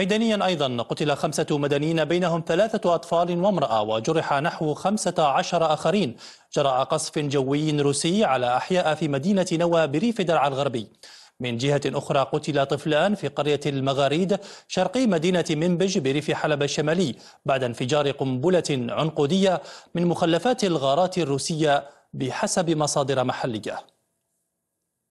ميدانيا أيضا قتل خمسة مدنيين بينهم ثلاثة أطفال وامرأة وجرح نحو خمسة عشر آخرين جراء قصف جوي روسي على أحياء في مدينة نوى بريف درعا الغربي من جهة أخرى قتل طفلان في قرية المغاريد شرقي مدينة منبج بريف حلب الشمالي بعد انفجار قنبلة عنقودية من مخلفات الغارات الروسية بحسب مصادر محلية